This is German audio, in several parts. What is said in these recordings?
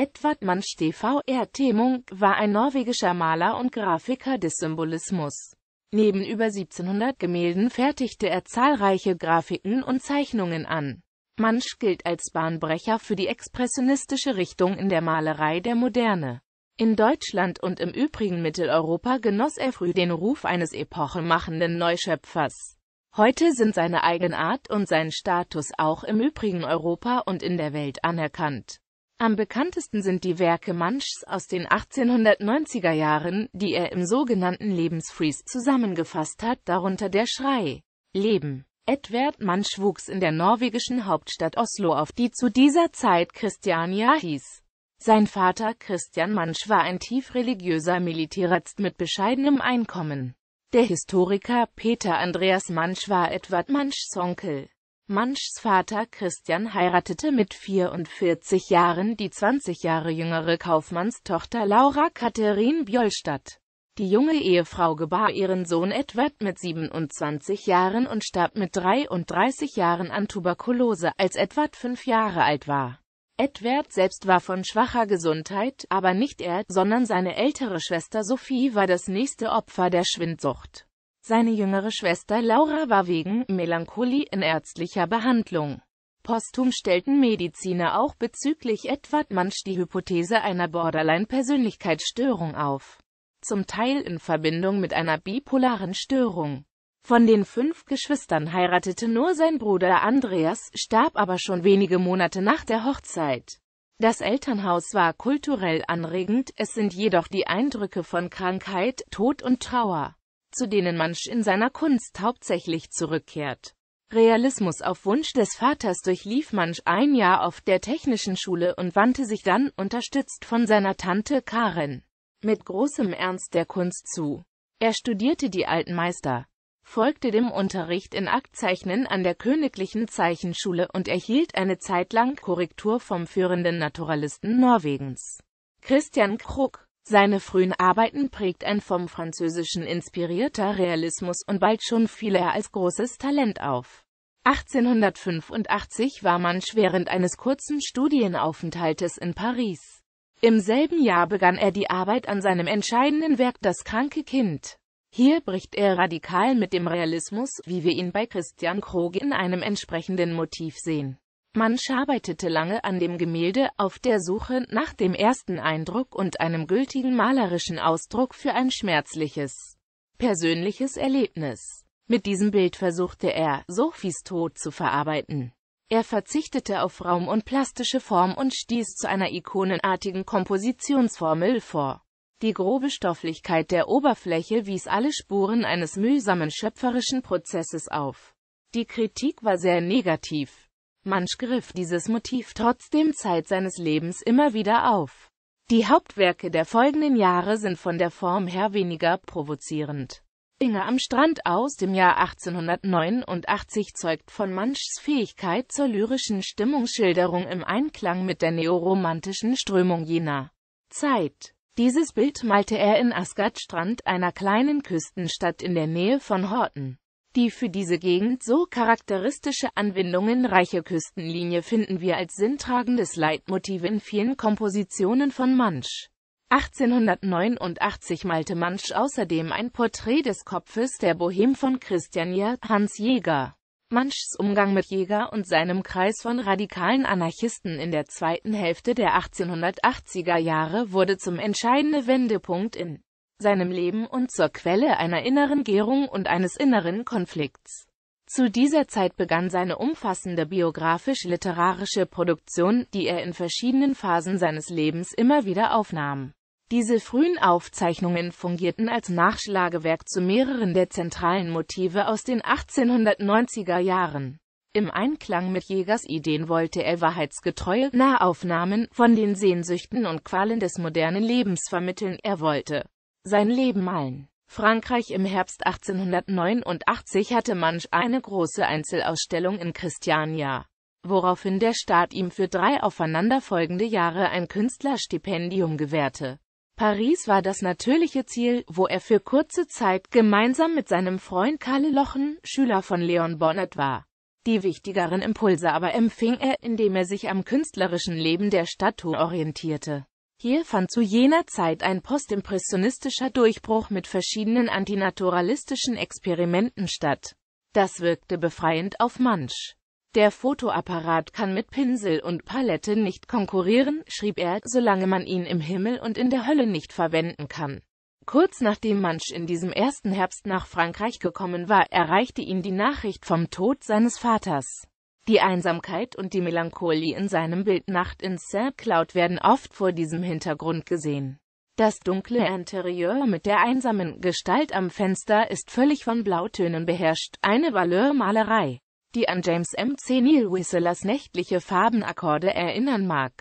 Edvard Munch TVR Temung war ein norwegischer Maler und Grafiker des Symbolismus. Neben über 1700 Gemälden fertigte er zahlreiche Grafiken und Zeichnungen an. Munch gilt als Bahnbrecher für die expressionistische Richtung in der Malerei der Moderne. In Deutschland und im übrigen Mitteleuropa genoss er früh den Ruf eines epochemachenden Neuschöpfers. Heute sind seine Eigenart und sein Status auch im übrigen Europa und in der Welt anerkannt. Am bekanntesten sind die Werke Manschs aus den 1890er Jahren, die er im sogenannten Lebensfreeze zusammengefasst hat, darunter der Schrei Leben. Edward Mansch wuchs in der norwegischen Hauptstadt Oslo auf, die zu dieser Zeit Christiania hieß. Sein Vater Christian Mansch war ein tief religiöser Militärarzt mit bescheidenem Einkommen. Der Historiker Peter Andreas Mansch war Edward Manschs Onkel. Manschs Vater Christian heiratete mit 44 Jahren die 20 Jahre jüngere Kaufmannstochter Laura Katharin Bjolstadt. Die junge Ehefrau gebar ihren Sohn Edward mit 27 Jahren und starb mit 33 Jahren an Tuberkulose, als Edward fünf Jahre alt war. Edward selbst war von schwacher Gesundheit, aber nicht er, sondern seine ältere Schwester Sophie war das nächste Opfer der Schwindsucht. Seine jüngere Schwester Laura war wegen Melancholie in ärztlicher Behandlung. Posthum stellten Mediziner auch bezüglich Edward Munch die Hypothese einer Borderline-Persönlichkeitsstörung auf, zum Teil in Verbindung mit einer bipolaren Störung. Von den fünf Geschwistern heiratete nur sein Bruder Andreas, starb aber schon wenige Monate nach der Hochzeit. Das Elternhaus war kulturell anregend, es sind jedoch die Eindrücke von Krankheit, Tod und Trauer zu denen Mansch in seiner Kunst hauptsächlich zurückkehrt. Realismus auf Wunsch des Vaters durchlief Mansch ein Jahr auf der Technischen Schule und wandte sich dann, unterstützt von seiner Tante Karen, mit großem Ernst der Kunst zu. Er studierte die alten Meister, folgte dem Unterricht in Aktzeichnen an der Königlichen Zeichenschule und erhielt eine Zeitlang Korrektur vom führenden Naturalisten Norwegens, Christian Krug. Seine frühen Arbeiten prägt ein vom Französischen inspirierter Realismus und bald schon fiel er als großes Talent auf. 1885 war Mansch während eines kurzen Studienaufenthaltes in Paris. Im selben Jahr begann er die Arbeit an seinem entscheidenden Werk Das kranke Kind. Hier bricht er radikal mit dem Realismus, wie wir ihn bei Christian Kroge in einem entsprechenden Motiv sehen. Mansch arbeitete lange an dem Gemälde, auf der Suche nach dem ersten Eindruck und einem gültigen malerischen Ausdruck für ein schmerzliches, persönliches Erlebnis. Mit diesem Bild versuchte er, Sophies Tod zu verarbeiten. Er verzichtete auf Raum und plastische Form und stieß zu einer ikonenartigen Kompositionsformel vor. Die grobe Stofflichkeit der Oberfläche wies alle Spuren eines mühsamen schöpferischen Prozesses auf. Die Kritik war sehr negativ. Man griff dieses Motiv trotzdem Zeit seines Lebens immer wieder auf. Die Hauptwerke der folgenden Jahre sind von der Form her weniger provozierend. Inge am Strand aus dem Jahr 1889 zeugt von Manschs Fähigkeit zur lyrischen Stimmungsschilderung im Einklang mit der neoromantischen Strömung jener Zeit. Dieses Bild malte er in Asgard Strand, einer kleinen Küstenstadt in der Nähe von Horten. Die für diese Gegend so charakteristische Anwindungen reiche Küstenlinie finden wir als sinntragendes Leitmotiv in vielen Kompositionen von Mansch. 1889 malte Mansch außerdem ein Porträt des Kopfes der Bohem von Christiania, Hans Jäger. Manschs Umgang mit Jäger und seinem Kreis von radikalen Anarchisten in der zweiten Hälfte der 1880er Jahre wurde zum entscheidenden Wendepunkt in seinem Leben und zur Quelle einer inneren Gärung und eines inneren Konflikts. Zu dieser Zeit begann seine umfassende biografisch-literarische Produktion, die er in verschiedenen Phasen seines Lebens immer wieder aufnahm. Diese frühen Aufzeichnungen fungierten als Nachschlagewerk zu mehreren der zentralen Motive aus den 1890er Jahren. Im Einklang mit Jägers Ideen wollte er wahrheitsgetreue Nahaufnahmen von den Sehnsüchten und Qualen des modernen Lebens vermitteln, er wollte sein Leben ein. Frankreich im Herbst 1889 hatte Manch eine große Einzelausstellung in Christiania, woraufhin der Staat ihm für drei aufeinanderfolgende Jahre ein Künstlerstipendium gewährte. Paris war das natürliche Ziel, wo er für kurze Zeit gemeinsam mit seinem Freund Karl Lochen, Schüler von Leon Bonnet war. Die wichtigeren Impulse aber empfing er, indem er sich am künstlerischen Leben der Stadt orientierte. Hier fand zu jener Zeit ein postimpressionistischer Durchbruch mit verschiedenen antinaturalistischen Experimenten statt. Das wirkte befreiend auf Munch. Der Fotoapparat kann mit Pinsel und Palette nicht konkurrieren, schrieb er, solange man ihn im Himmel und in der Hölle nicht verwenden kann. Kurz nachdem Munch in diesem ersten Herbst nach Frankreich gekommen war, erreichte ihn die Nachricht vom Tod seines Vaters. Die Einsamkeit und die Melancholie in seinem Bild Nacht in Saint Cloud werden oft vor diesem Hintergrund gesehen. Das dunkle Interieur mit der einsamen Gestalt am Fenster ist völlig von Blautönen beherrscht, eine Valeur-Malerei, die an James M. C. Neil Whistlers nächtliche Farbenakkorde erinnern mag.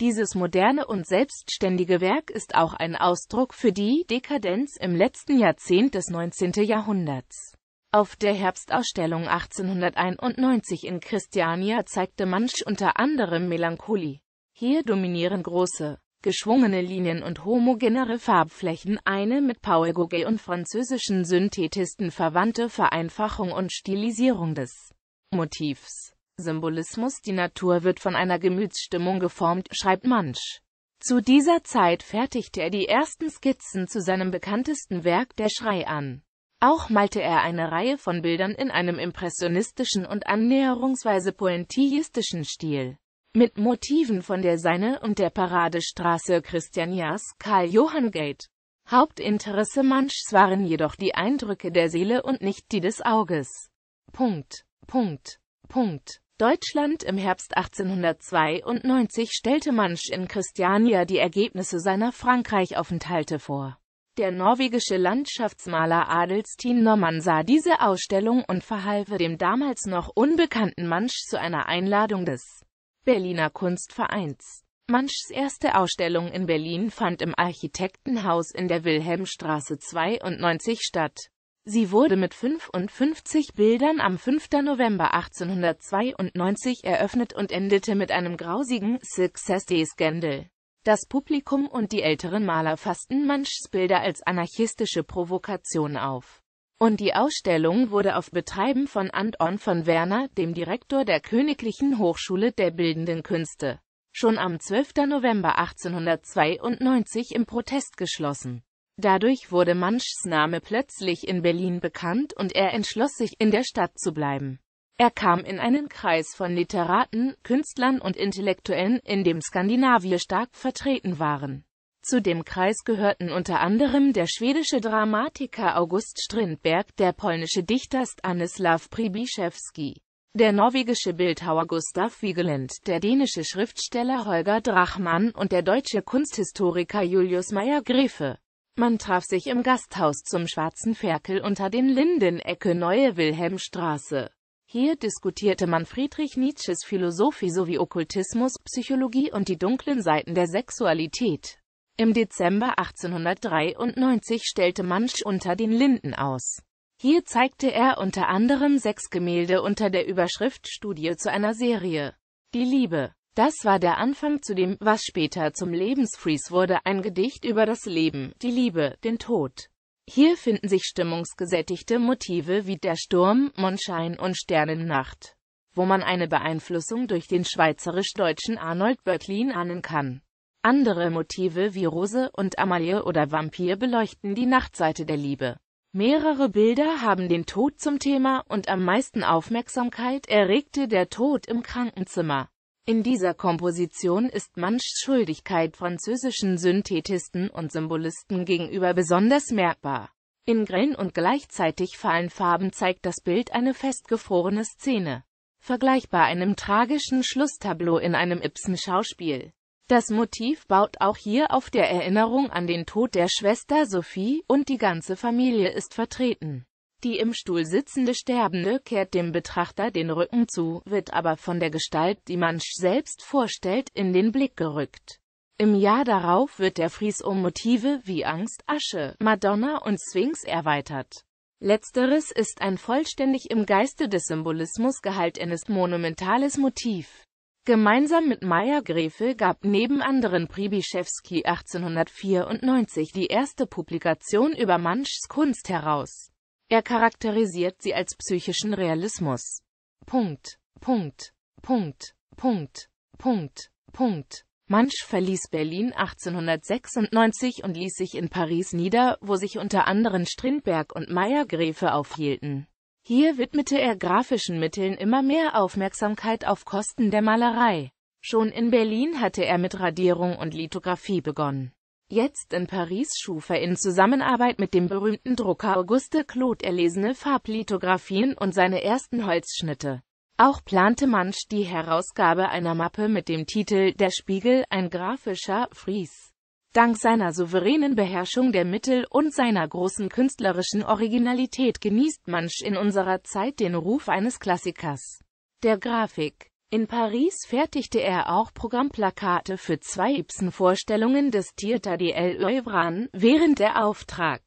Dieses moderne und selbstständige Werk ist auch ein Ausdruck für die Dekadenz im letzten Jahrzehnt des 19. Jahrhunderts. Auf der Herbstausstellung 1891 in Christiania zeigte Mansch unter anderem Melancholie. Hier dominieren große, geschwungene Linien und homogenere Farbflächen, eine mit Paul Gauguin und französischen Synthetisten verwandte Vereinfachung und Stilisierung des Motivs. Symbolismus Die Natur wird von einer Gemütsstimmung geformt, schreibt Mansch. Zu dieser Zeit fertigte er die ersten Skizzen zu seinem bekanntesten Werk Der Schrei an. Auch malte er eine Reihe von Bildern in einem impressionistischen und annäherungsweise pointillistischen Stil. Mit Motiven von der Seine und der Paradestraße Christianias Karl Johann Gate. Hauptinteresse Manschs waren jedoch die Eindrücke der Seele und nicht die des Auges. Punkt. Punkt. Punkt. Deutschland im Herbst 1892 stellte Mansch in Christiania die Ergebnisse seiner Frankreich-Aufenthalte vor. Der norwegische Landschaftsmaler Adelstein Normann sah diese Ausstellung und verhalfe dem damals noch unbekannten Mansch zu einer Einladung des Berliner Kunstvereins. Manschs erste Ausstellung in Berlin fand im Architektenhaus in der Wilhelmstraße 92 statt. Sie wurde mit 55 Bildern am 5. November 1892 eröffnet und endete mit einem grausigen Success Day Scandal. Das Publikum und die älteren Maler fassten Manschs Bilder als anarchistische Provokation auf. Und die Ausstellung wurde auf Betreiben von Anton von Werner, dem Direktor der Königlichen Hochschule der Bildenden Künste, schon am 12. November 1892 im Protest geschlossen. Dadurch wurde Manschs Name plötzlich in Berlin bekannt und er entschloss sich, in der Stadt zu bleiben. Er kam in einen Kreis von Literaten, Künstlern und Intellektuellen, in dem Skandinavier stark vertreten waren. Zu dem Kreis gehörten unter anderem der schwedische Dramatiker August Strindberg, der polnische Dichter Stanislaw Pribiszewski, der norwegische Bildhauer Gustav Wiegeland, der dänische Schriftsteller Holger Drachmann und der deutsche Kunsthistoriker Julius Meyer-Grefe. Man traf sich im Gasthaus zum Schwarzen Ferkel unter den Lindenecke Neue Wilhelmstraße. Hier diskutierte man Friedrich Nietzsches Philosophie sowie Okkultismus, Psychologie und die dunklen Seiten der Sexualität. Im Dezember 1893 stellte Mansch unter den Linden aus. Hier zeigte er unter anderem sechs Gemälde unter der Überschrift Studie zu einer Serie. Die Liebe. Das war der Anfang zu dem, was später zum Lebensfries wurde, ein Gedicht über das Leben, die Liebe, den Tod hier finden sich stimmungsgesättigte Motive wie der Sturm, Mondschein und Sternennacht, wo man eine Beeinflussung durch den schweizerisch-deutschen Arnold Böcklin ahnen kann. Andere Motive wie Rose und Amalie oder Vampir beleuchten die Nachtseite der Liebe. Mehrere Bilder haben den Tod zum Thema und am meisten Aufmerksamkeit erregte der Tod im Krankenzimmer. In dieser Komposition ist Manschs Schuldigkeit französischen Synthetisten und Symbolisten gegenüber besonders merkbar. In grellen und gleichzeitig fahlen Farben zeigt das Bild eine festgefrorene Szene, vergleichbar einem tragischen Schlusstableau in einem Ibsen-Schauspiel. Das Motiv baut auch hier auf der Erinnerung an den Tod der Schwester Sophie und die ganze Familie ist vertreten. Die im Stuhl sitzende Sterbende kehrt dem Betrachter den Rücken zu, wird aber von der Gestalt, die Mansch selbst vorstellt, in den Blick gerückt. Im Jahr darauf wird der Fries um Motive wie Angst, Asche, Madonna und Sphinx erweitert. Letzteres ist ein vollständig im Geiste des Symbolismus gehaltenes monumentales Motiv. Gemeinsam mit Meyer Grefe gab neben anderen Pribischewski 1894 die erste Publikation über Manschs Kunst heraus. Er charakterisiert sie als psychischen Realismus. Punkt, Punkt, Punkt, Punkt, Punkt, Punkt. Mansch verließ Berlin 1896 und ließ sich in Paris nieder, wo sich unter anderem Strindberg und Meyer-Gräfe aufhielten. Hier widmete er grafischen Mitteln immer mehr Aufmerksamkeit auf Kosten der Malerei. Schon in Berlin hatte er mit Radierung und Lithografie begonnen. Jetzt in Paris schuf er in Zusammenarbeit mit dem berühmten Drucker Auguste Claude erlesene Farblithografien und seine ersten Holzschnitte. Auch plante Mantzsch die Herausgabe einer Mappe mit dem Titel Der Spiegel, ein grafischer Fries. Dank seiner souveränen Beherrschung der Mittel und seiner großen künstlerischen Originalität genießt Mantzsch in unserer Zeit den Ruf eines Klassikers der Grafik. In Paris fertigte er auch Programmplakate für zwei Ibsen-Vorstellungen des Theater de l'Oeuvre während der Auftrag,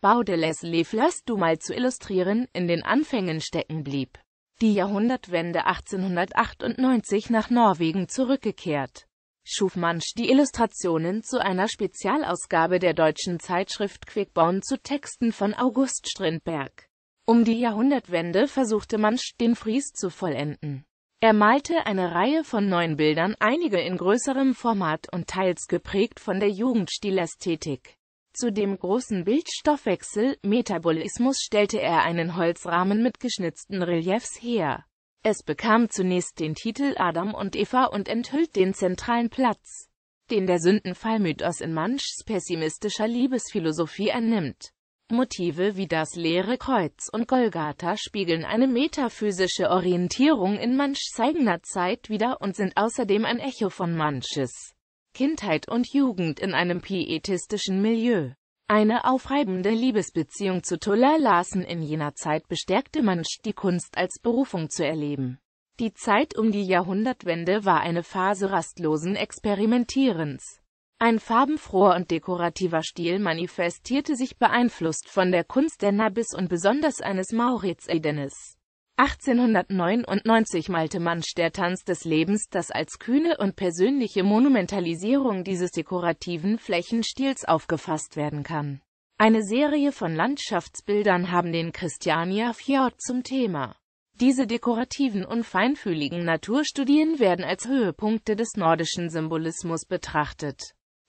Bau de les du mal zu illustrieren, in den Anfängen stecken blieb. Die Jahrhundertwende 1898 nach Norwegen zurückgekehrt, schuf Mansch die Illustrationen zu einer Spezialausgabe der deutschen Zeitschrift Quickborn zu Texten von August Strindberg. Um die Jahrhundertwende versuchte Mansch, den Fries zu vollenden. Er malte eine Reihe von neuen Bildern, einige in größerem Format und teils geprägt von der Jugendstilästhetik. Zu dem großen Bildstoffwechsel Metabolismus stellte er einen Holzrahmen mit geschnitzten Reliefs her. Es bekam zunächst den Titel Adam und Eva und enthüllt den zentralen Platz, den der Sündenfallmythos in manches pessimistischer Liebesphilosophie annimmt. Motive wie das leere Kreuz und Golgatha spiegeln eine metaphysische Orientierung in manch eigener Zeit wider und sind außerdem ein Echo von manches Kindheit und Jugend in einem pietistischen Milieu. Eine aufreibende Liebesbeziehung zu Tuller Larsen in jener Zeit bestärkte manch die Kunst als Berufung zu erleben. Die Zeit um die Jahrhundertwende war eine Phase rastlosen Experimentierens. Ein farbenfroher und dekorativer Stil manifestierte sich beeinflusst von der Kunst der Nabis und besonders eines Maurits Edenes. 1899 malte Mansch der Tanz des Lebens, das als kühne und persönliche Monumentalisierung dieses dekorativen Flächenstils aufgefasst werden kann. Eine Serie von Landschaftsbildern haben den Christiania Fjord zum Thema. Diese dekorativen und feinfühligen Naturstudien werden als Höhepunkte des nordischen Symbolismus betrachtet.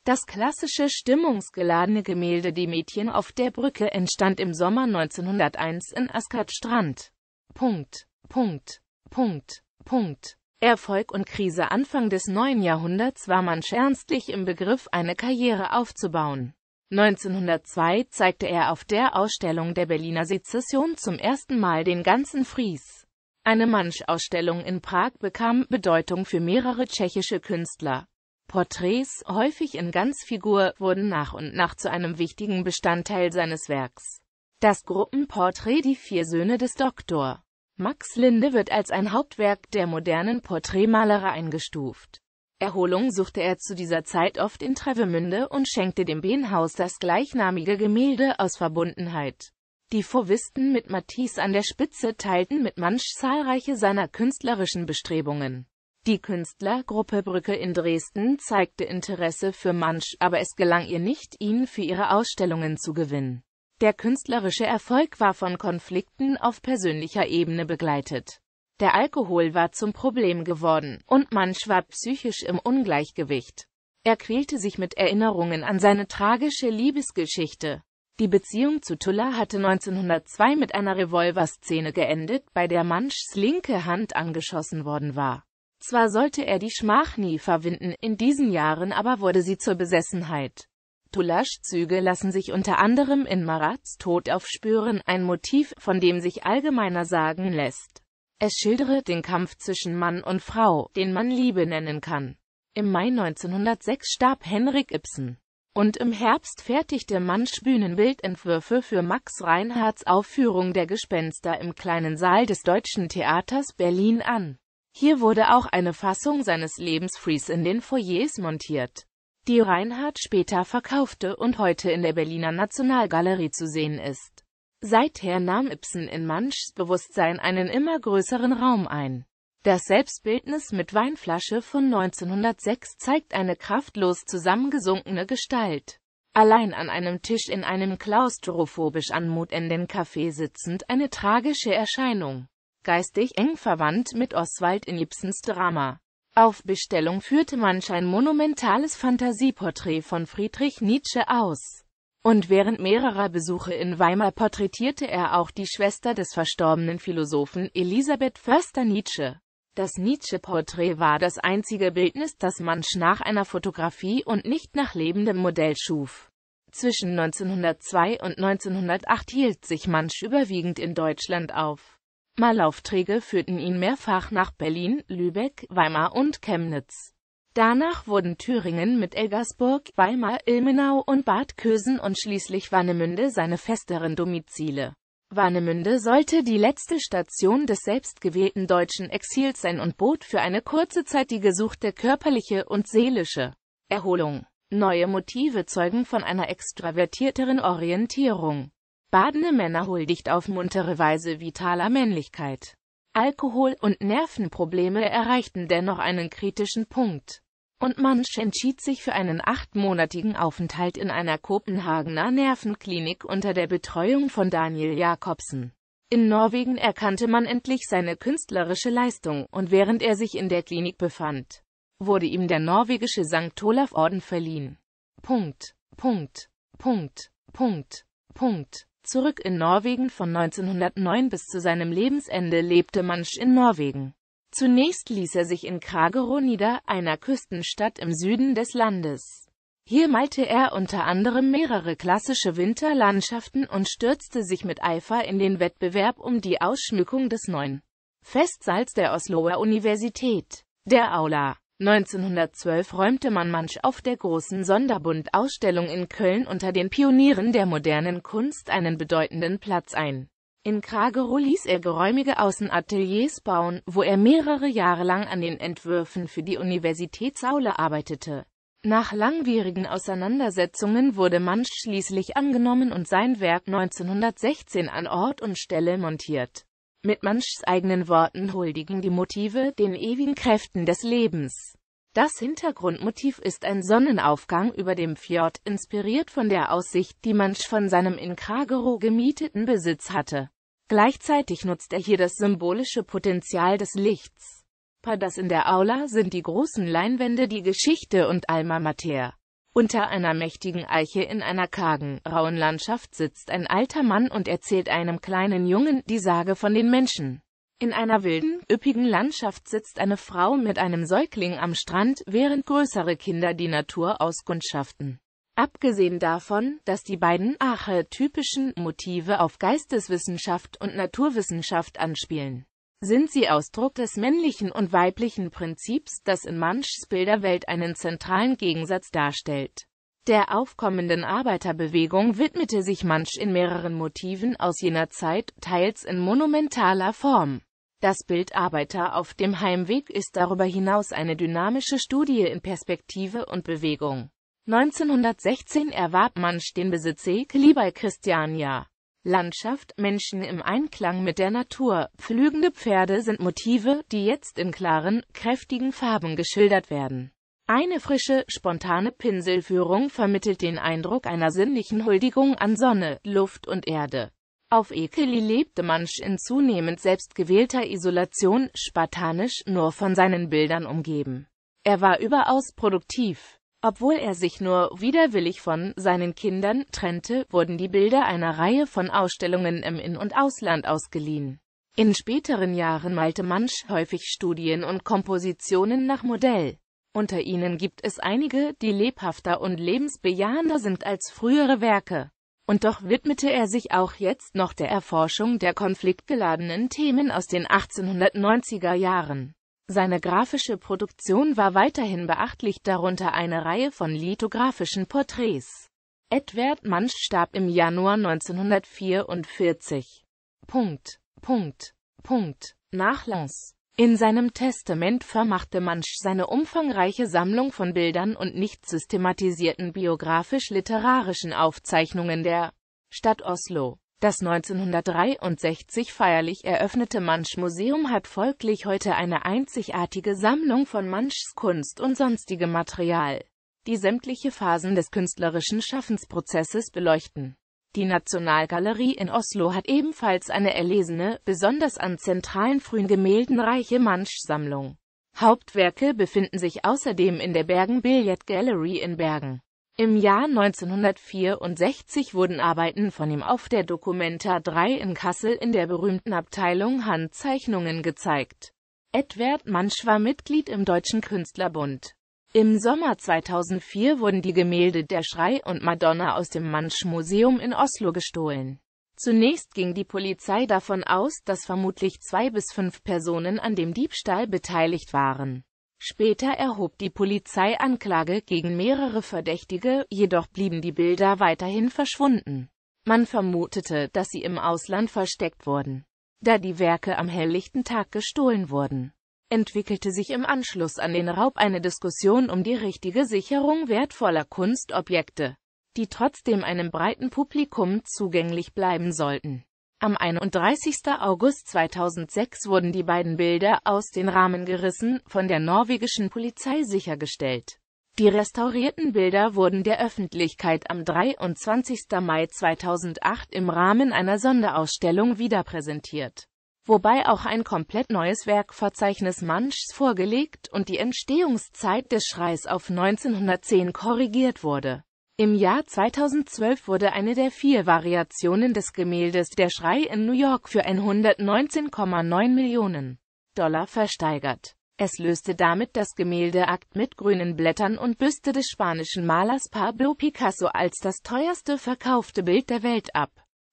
Das klassische stimmungsgeladene Gemälde Die Mädchen auf der Brücke entstand im Sommer 1901 in Askert-Strand. Punkt, Punkt, Punkt, Punkt. Erfolg und Krise Anfang des neuen Jahrhunderts war man ernstlich im Begriff, eine Karriere aufzubauen. 1902 zeigte er auf der Ausstellung der Berliner Sezession zum ersten Mal den ganzen Fries. Eine Mansch-Ausstellung in Prag bekam Bedeutung für mehrere tschechische Künstler. Porträts, häufig in Ganzfigur, wurden nach und nach zu einem wichtigen Bestandteil seines Werks. Das Gruppenporträt Die vier Söhne des Dr. Max Linde wird als ein Hauptwerk der modernen Porträtmalerei eingestuft. Erholung suchte er zu dieser Zeit oft in Trevemünde und schenkte dem Behnhaus das gleichnamige Gemälde aus Verbundenheit. Die Fauvisten mit Matisse an der Spitze teilten mit Mansch zahlreiche seiner künstlerischen Bestrebungen. Die Künstlergruppe Brücke in Dresden zeigte Interesse für Munch, aber es gelang ihr nicht, ihn für ihre Ausstellungen zu gewinnen. Der künstlerische Erfolg war von Konflikten auf persönlicher Ebene begleitet. Der Alkohol war zum Problem geworden, und Munch war psychisch im Ungleichgewicht. Er quälte sich mit Erinnerungen an seine tragische Liebesgeschichte. Die Beziehung zu Tuller hatte 1902 mit einer Revolverszene geendet, bei der Munchs linke Hand angeschossen worden war. Zwar sollte er die Schmach nie verwinden, in diesen Jahren aber wurde sie zur Besessenheit. Tulasch-Züge lassen sich unter anderem in Marats Tod aufspüren, ein Motiv, von dem sich allgemeiner sagen lässt. Es schildere den Kampf zwischen Mann und Frau, den man Liebe nennen kann. Im Mai 1906 starb Henrik Ibsen. Und im Herbst fertigte Mansch Bühnenbildentwürfe für Max Reinhardts Aufführung der Gespenster im kleinen Saal des Deutschen Theaters Berlin an. Hier wurde auch eine Fassung seines Lebens Lebensfries in den Foyers montiert, die Reinhardt später verkaufte und heute in der Berliner Nationalgalerie zu sehen ist. Seither nahm Ibsen in Manschs Bewusstsein einen immer größeren Raum ein. Das Selbstbildnis mit Weinflasche von 1906 zeigt eine kraftlos zusammengesunkene Gestalt. Allein an einem Tisch in einem klaustrophobisch anmutenden Café sitzend eine tragische Erscheinung geistig eng verwandt mit Oswald in Ibsens Drama. Auf Bestellung führte Mansch ein monumentales Fantasieporträt von Friedrich Nietzsche aus. Und während mehrerer Besuche in Weimar porträtierte er auch die Schwester des verstorbenen Philosophen Elisabeth Förster Nietzsche. Das Nietzsche-Porträt war das einzige Bildnis, das Mansch nach einer Fotografie und nicht nach lebendem Modell schuf. Zwischen 1902 und 1908 hielt sich Mansch überwiegend in Deutschland auf. Malaufträge führten ihn mehrfach nach Berlin, Lübeck, Weimar und Chemnitz. Danach wurden Thüringen mit Eggersburg, Weimar, Ilmenau und Bad Kösen und schließlich Warnemünde seine festeren Domizile. Warnemünde sollte die letzte Station des selbstgewählten deutschen Exils sein und bot für eine kurze Zeit die gesuchte körperliche und seelische Erholung. Neue Motive zeugen von einer extravertierteren Orientierung. Badende Männer huldigt auf muntere Weise vitaler Männlichkeit. Alkohol- und Nervenprobleme erreichten dennoch einen kritischen Punkt. Und Mansch entschied sich für einen achtmonatigen Aufenthalt in einer Kopenhagener Nervenklinik unter der Betreuung von Daniel Jakobsen. In Norwegen erkannte man endlich seine künstlerische Leistung, und während er sich in der Klinik befand, wurde ihm der norwegische St. Olaf Orden verliehen. Punkt. Punkt. Punkt. Punkt. Punkt. Zurück in Norwegen von 1909 bis zu seinem Lebensende lebte Mansch in Norwegen. Zunächst ließ er sich in Kragerö nieder, einer Küstenstadt im Süden des Landes. Hier malte er unter anderem mehrere klassische Winterlandschaften und stürzte sich mit Eifer in den Wettbewerb um die Ausschmückung des neuen Festsaals der Osloer Universität, der Aula. 1912 räumte man Mansch auf der großen Sonderbund-Ausstellung in Köln unter den Pionieren der modernen Kunst einen bedeutenden Platz ein. In Kragerow ließ er geräumige Außenateliers bauen, wo er mehrere Jahre lang an den Entwürfen für die Universität Universitätsaule arbeitete. Nach langwierigen Auseinandersetzungen wurde Mansch schließlich angenommen und sein Werk 1916 an Ort und Stelle montiert. Mit manches eigenen Worten huldigen die Motive den ewigen Kräften des Lebens. Das Hintergrundmotiv ist ein Sonnenaufgang über dem Fjord, inspiriert von der Aussicht, die Mansch von seinem in Kragero gemieteten Besitz hatte. Gleichzeitig nutzt er hier das symbolische Potenzial des Lichts. Bei das in der Aula sind die großen Leinwände die Geschichte und Alma Mater. Unter einer mächtigen Eiche in einer kargen, rauen Landschaft sitzt ein alter Mann und erzählt einem kleinen Jungen die Sage von den Menschen. In einer wilden, üppigen Landschaft sitzt eine Frau mit einem Säugling am Strand, während größere Kinder die Natur auskundschaften. Abgesehen davon, dass die beiden archetypischen Motive auf Geisteswissenschaft und Naturwissenschaft anspielen, sind sie Ausdruck des männlichen und weiblichen Prinzips, das in Manschs Bilderwelt einen zentralen Gegensatz darstellt. Der aufkommenden Arbeiterbewegung widmete sich Mansch in mehreren Motiven aus jener Zeit, teils in monumentaler Form. Das Bild Arbeiter auf dem Heimweg ist darüber hinaus eine dynamische Studie in Perspektive und Bewegung. 1916 erwarb Mansch den Besitz Ekli bei Christiania. Landschaft, Menschen im Einklang mit der Natur. Pflügende Pferde sind Motive, die jetzt in klaren, kräftigen Farben geschildert werden. Eine frische, spontane Pinselführung vermittelt den Eindruck einer sinnlichen Huldigung an Sonne, Luft und Erde. Auf Ekeli lebte Mansch in zunehmend selbstgewählter Isolation, spartanisch, nur von seinen Bildern umgeben. Er war überaus produktiv. Obwohl er sich nur widerwillig von seinen Kindern trennte, wurden die Bilder einer Reihe von Ausstellungen im In- und Ausland ausgeliehen. In späteren Jahren malte Mansch häufig Studien und Kompositionen nach Modell. Unter ihnen gibt es einige, die lebhafter und lebensbejahender sind als frühere Werke. Und doch widmete er sich auch jetzt noch der Erforschung der konfliktgeladenen Themen aus den 1890er Jahren. Seine grafische Produktion war weiterhin beachtlich, darunter eine Reihe von lithografischen Porträts. Edward Munch starb im Januar 1944. Punkt, Punkt, Punkt. Nachlass In seinem Testament vermachte Munch seine umfangreiche Sammlung von Bildern und nicht systematisierten biografisch-literarischen Aufzeichnungen der Stadt Oslo. Das 1963 feierlich eröffnete Mansch-Museum hat folglich heute eine einzigartige Sammlung von Manschs Kunst und sonstigem Material, die sämtliche Phasen des künstlerischen Schaffensprozesses beleuchten. Die Nationalgalerie in Oslo hat ebenfalls eine erlesene, besonders an zentralen frühen Gemälden reiche Mansch-Sammlung. Hauptwerke befinden sich außerdem in der Bergen Billiard Gallery in Bergen. Im Jahr 1964 wurden Arbeiten von ihm auf der Documenta 3 in Kassel in der berühmten Abteilung Handzeichnungen gezeigt. Edward Mansch war Mitglied im Deutschen Künstlerbund. Im Sommer 2004 wurden die Gemälde Der Schrei und Madonna aus dem Mansch-Museum in Oslo gestohlen. Zunächst ging die Polizei davon aus, dass vermutlich zwei bis fünf Personen an dem Diebstahl beteiligt waren. Später erhob die Polizei Anklage gegen mehrere Verdächtige, jedoch blieben die Bilder weiterhin verschwunden. Man vermutete, dass sie im Ausland versteckt wurden. Da die Werke am helllichten Tag gestohlen wurden, entwickelte sich im Anschluss an den Raub eine Diskussion um die richtige Sicherung wertvoller Kunstobjekte, die trotzdem einem breiten Publikum zugänglich bleiben sollten. Am 31. August 2006 wurden die beiden Bilder aus den Rahmen gerissen, von der norwegischen Polizei sichergestellt. Die restaurierten Bilder wurden der Öffentlichkeit am 23. Mai 2008 im Rahmen einer Sonderausstellung wieder präsentiert, wobei auch ein komplett neues Werkverzeichnis Manschs vorgelegt und die Entstehungszeit des Schreis auf 1910 korrigiert wurde im Jahr 2012 wurde eine der vier Variationen des Gemäldes Der Schrei in New York für 119,9 Millionen Dollar versteigert. Es löste damit das Gemäldeakt mit grünen Blättern und Büste des spanischen Malers Pablo Picasso als das teuerste verkaufte Bild der Welt ab.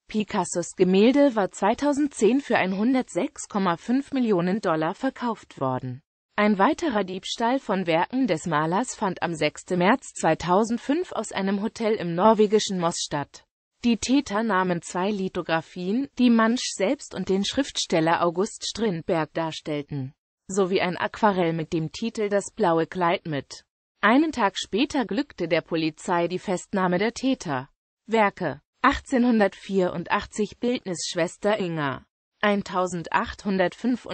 Picassos Gemälde war 2010 für 106,5 Millionen Dollar verkauft worden. Ein weiterer Diebstahl von Werken des Malers fand am 6. März 2005 aus einem Hotel im norwegischen Moss statt. Die Täter nahmen zwei Lithografien, die Mansch selbst und den Schriftsteller August Strindberg darstellten, sowie ein Aquarell mit dem Titel Das blaue Kleid mit. Einen Tag später glückte der Polizei die Festnahme der Täter. Werke 1884 Bildnisschwester Inga 1885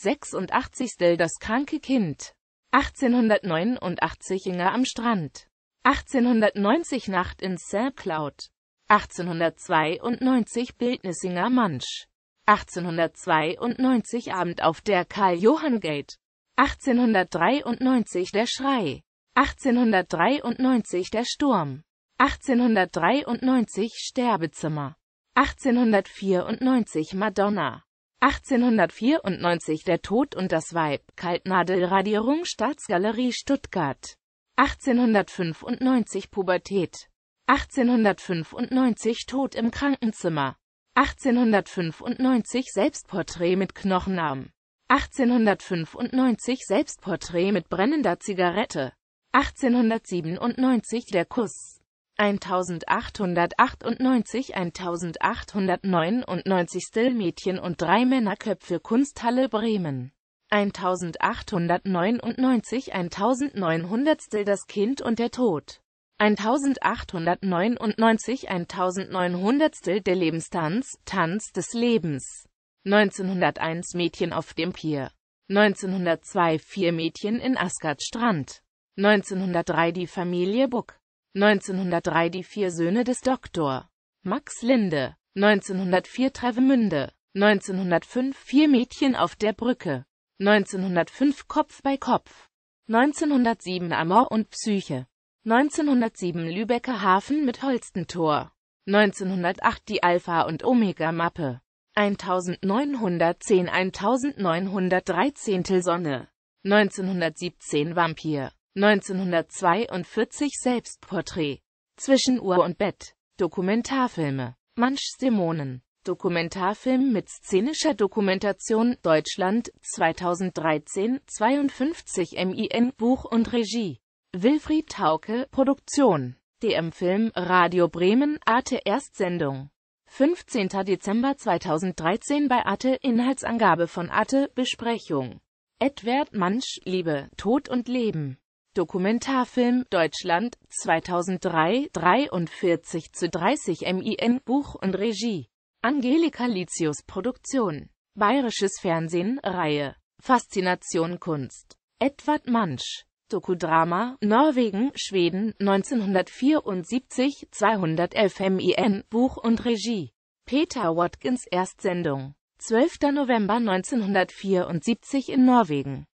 86 Still das kranke Kind. 1889 Inge am Strand. 1890 Nacht in St. Cloud. 1892 Bildnissinger Mansch. 1892 Abend auf der Karl-Johann-Gate. 1893 Der Schrei. 1893 Der Sturm. 1893 Sterbezimmer. 1894 Madonna 1894 Der Tod und das Weib, Kaltnadelradierung Staatsgalerie Stuttgart 1895 Pubertät 1895 Tod im Krankenzimmer 1895 Selbstporträt mit Knochenarm 1895 Selbstporträt mit brennender Zigarette 1897 Der Kuss 1898, 1899 Mädchen und drei Männerköpfe Kunsthalle Bremen 1899, 1900 Still Das Kind und der Tod 1899, 1900 Still Der Lebenstanz, Tanz des Lebens 1901 Mädchen auf dem Pier 1902 Vier Mädchen in Asgard Strand 1903 Die Familie Buck 1903 die vier Söhne des Doktor Max Linde, 1904 Trevemünde, 1905 Vier Mädchen auf der Brücke, 1905 Kopf bei Kopf, 1907 Amor und Psyche, 1907 Lübecker Hafen mit Holstentor, 1908 die Alpha- und Omega-Mappe, 1910 1913 Sonne, 1917 Vampir, 1942 Selbstporträt. Zwischen Uhr und Bett. Dokumentarfilme. Mansch Simonen. Dokumentarfilm mit szenischer Dokumentation Deutschland 2013 52 MIN Buch und Regie Wilfried Tauke Produktion DM Film Radio Bremen Arte Erstsendung 15. Dezember 2013 bei Arte Inhaltsangabe von Arte Besprechung Edward Mansch Liebe Tod und Leben Dokumentarfilm Deutschland 2003 43 zu 30 MIN Buch und Regie Angelika Litius Produktion Bayerisches Fernsehen Reihe Faszination Kunst Edward Mansch Dokudrama Norwegen, Schweden 1974 211 MIN Buch und Regie Peter Watkins Erstsendung 12. November 1974 in Norwegen